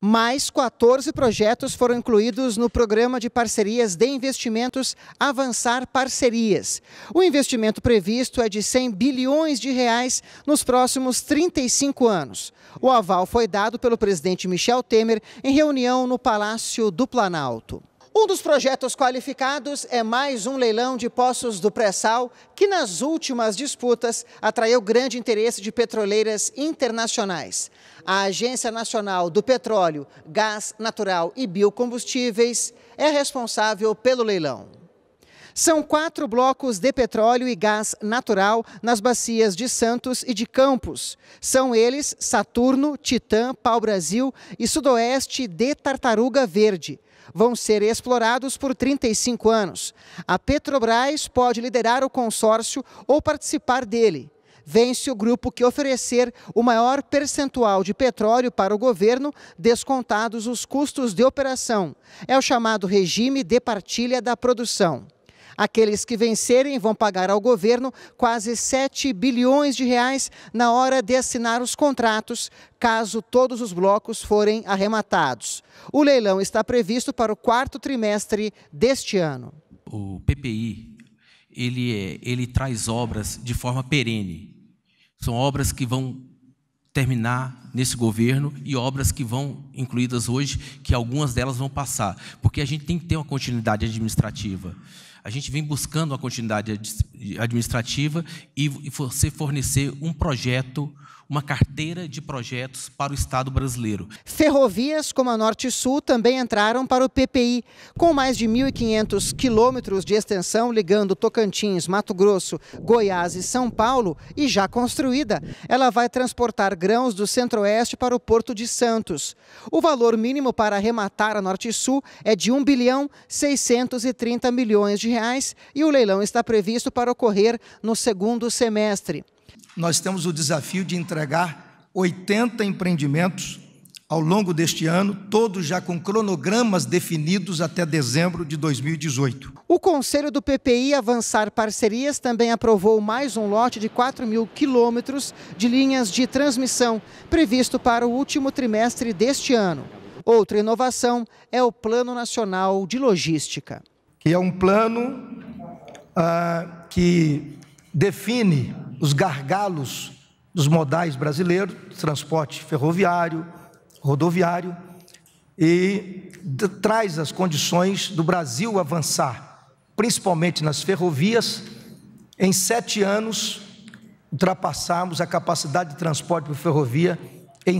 Mais 14 projetos foram incluídos no programa de parcerias de investimentos Avançar Parcerias. O investimento previsto é de 100 bilhões de reais nos próximos 35 anos. O aval foi dado pelo presidente Michel Temer em reunião no Palácio do Planalto. Um dos projetos qualificados é mais um leilão de poços do pré-sal, que nas últimas disputas atraiu grande interesse de petroleiras internacionais. A Agência Nacional do Petróleo, Gás Natural e Biocombustíveis é responsável pelo leilão. São quatro blocos de petróleo e gás natural nas bacias de Santos e de Campos. São eles Saturno, Titã, Pau-Brasil e Sudoeste de Tartaruga Verde. Vão ser explorados por 35 anos. A Petrobras pode liderar o consórcio ou participar dele. Vence o grupo que oferecer o maior percentual de petróleo para o governo, descontados os custos de operação. É o chamado regime de partilha da produção. Aqueles que vencerem vão pagar ao governo quase 7 bilhões de reais na hora de assinar os contratos, caso todos os blocos forem arrematados. O leilão está previsto para o quarto trimestre deste ano. O PPI ele, é, ele traz obras de forma perene. São obras que vão terminar nesse governo e obras que vão incluídas hoje, que algumas delas vão passar, porque a gente tem que ter uma continuidade administrativa. A gente vem buscando uma continuidade administrativa e você fornecer um projeto, uma carteira de projetos para o Estado brasileiro. Ferrovias como a Norte Sul também entraram para o PPI, com mais de 1.500 quilômetros de extensão ligando Tocantins, Mato Grosso, Goiás e São Paulo, e já construída. Ela vai transportar grãos do Centro-Oeste para o Porto de Santos. O valor mínimo para arrematar a Norte Sul é de 1 bilhão 630 milhões de reais reais e o leilão está previsto para ocorrer no segundo semestre. Nós temos o desafio de entregar 80 empreendimentos ao longo deste ano, todos já com cronogramas definidos até dezembro de 2018. O Conselho do PPI Avançar Parcerias também aprovou mais um lote de 4 mil quilômetros de linhas de transmissão, previsto para o último trimestre deste ano. Outra inovação é o Plano Nacional de Logística que é um plano ah, que define os gargalos dos modais brasileiros, transporte ferroviário, rodoviário, e traz as condições do Brasil avançar, principalmente nas ferrovias, em sete anos ultrapassarmos a capacidade de transporte por ferrovia em